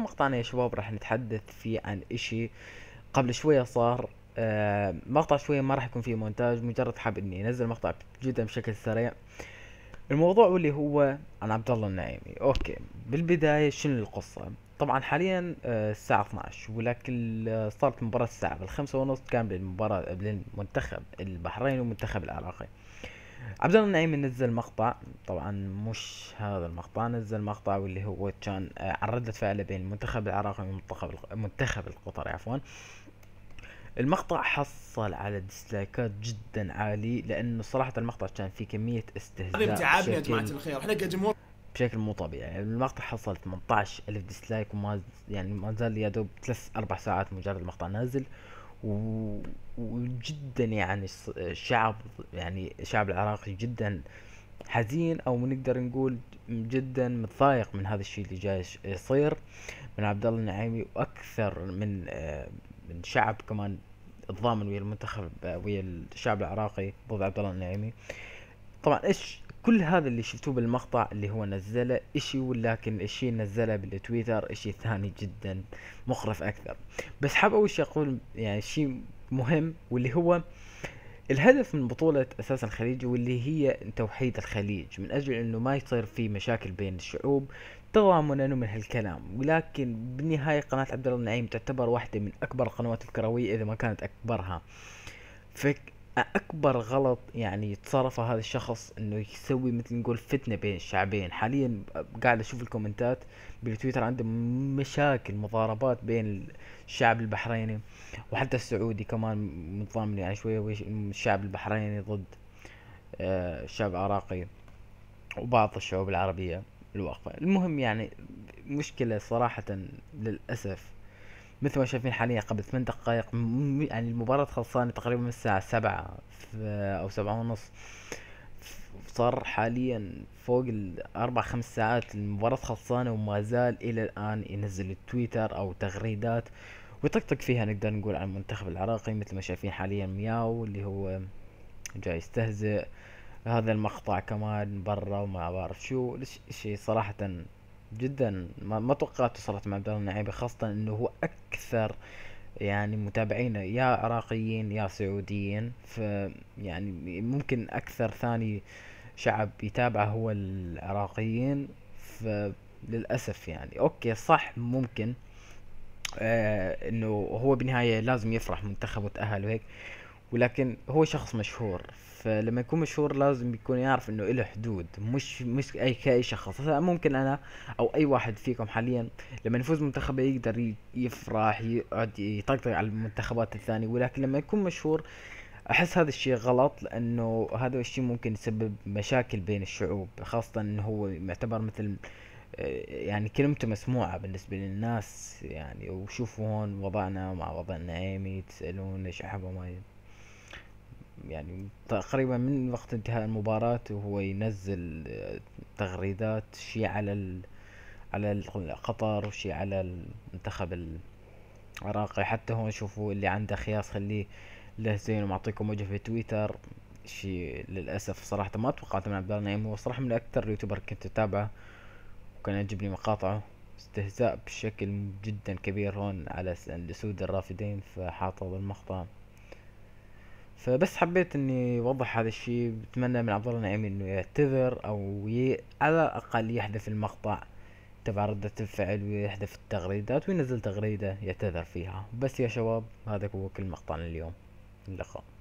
مقطعنا يا شباب راح نتحدث فيه عن اشي قبل شوية صار آه مقطع شوية ما راح يكون فيه مونتاج مجرد حاب اني انزل مقطع جدا بشكل سريع الموضوع واللي هو عن عبد الله النعيمي اوكي بالبداية شنو القصة طبعا حاليا آه الساعة 12 ولكن آه، صارت مباراة الساعة بالخمسة ونص كان بالمباراة بالمنتخب البحريني والمنتخب العراقي عبد الله النعيم نزل مقطع طبعا مش هذا المقطع نزل مقطع واللي هو كان آه، عن ردة فعله بين المنتخب العراقي والمنتخب المنتخب القطري عفوا المقطع حصل على ديسلايكات جدا عالي لانه صراحه المقطع كان فيه كميه استهزاء هذا تعبنا يا جماعه الخير احنا كجمهور بشكل مو طبيعي يعني المقطع حصل 18 ألف ديسلايك وما يعني ما زال يا دوب ثلاث أربع ساعات مجرد المقطع نازل وجدا يعني الشعب يعني الشعب العراقي جدا حزين او نقدر نقول جدا متضايق من هذا الشيء اللي جاي يصير من عبد الله النعيمي واكثر من من شعب كمان الضامن ويا المنتخب ويا الشعب العراقي ضد عبد الله النعيمي طبعا ايش كل هذا اللي شفتوه بالمقطع اللي هو نزله اشي ولكن اشي نزله بالتويتر اشي ثاني جدا مخرف اكثر بس حاب اول شي اقول يعني شي مهم واللي هو الهدف من بطولة أساس الخليج واللي هي توحيد الخليج من أجل أنه ما يصير في مشاكل بين الشعوب تضامنا من هالكلام ولكن بالنهاية قناة عبد الله النعيم تعتبر واحدة من أكبر القنوات الكروية إذا ما كانت أكبرها فك اكبر غلط يعني يتصرف هذا الشخص انه يسوي مثل نقول فتنه بين الشعبين حاليا قاعد اشوف الكومنتات بالتويتر عندهم مشاكل مضاربات بين الشعب البحريني وحتى السعودي كمان متضامن يعني شويه ويش الشعب البحريني ضد آه، الشعب العراقي وبعض الشعوب العربيه الواقفه المهم يعني مشكله صراحه للاسف مثل ما شايفين حاليا قبل ثمان دقائق يعني المباراة خلصانة تقريبا من الساعة سبعة أو سبعة ونص صار حاليا فوق الأربع خمس ساعات المباراة خلصانة وما زال إلى الآن ينزل التويتر أو تغريدات ويطقطق فيها نقدر نقول عن المنتخب العراقي مثل ما شايفين حاليا مياو اللي هو جاي يستهزئ هذا المقطع كمان برا وما بعرف شو الشيء صراحة جدا ما, ما توقعت وصلت مع عبد الله النعيبي خاصة انه هو اكثر يعني متابعينا يا عراقيين يا سعوديين ف يعني ممكن اكثر ثاني شعب يتابعه هو العراقيين فللاسف يعني اوكي صح ممكن آه انه هو بالنهايه لازم يفرح منتخبه وتاهل وهيك ولكن هو شخص مشهور فلما يكون مشهور لازم يكون يعرف انه له حدود مش مش اي كاي شخص ممكن انا او اي واحد فيكم حاليا لما يفوز منتخبه يقدر يفرح يقعد يطقطق على المنتخبات الثانيه ولكن لما يكون مشهور احس هذا الشيء غلط لانه هذا الشيء ممكن يسبب مشاكل بين الشعوب خاصه انه هو معتبر مثل آه، يعني كلمته مسموعة بالنسبة للناس يعني وشوفوا هون وضعنا مع وضعنا ايمي تسألون ليش احبه ما إيه. يعني تقريبا من وقت انتهاء المباراة وهو ينزل آه، تغريدات شي على ال على قطر وشي على المنتخب العراقي حتى هون شوفوا اللي عنده خياس خليه له زين ومعطيكم وجه في تويتر شي للاسف صراحة ما توقعت من عبد الله نعيم هو صراحة من اكثر اليوتيوبر كنت اتابعه وكان يعجبني مقاطعه استهزاء بشكل جدا كبير هون على اسود الرافدين فحاطه بالمقطع فبس حبيت اني اوضح هذا الشيء بتمنى من عبد الله النعيمي انه يعتذر او ي... على الاقل يحذف المقطع تبع ردة الفعل ويحذف التغريدات وينزل تغريدة يعتذر فيها بس يا شباب هذا هو كل مقطعنا اليوم اللقاء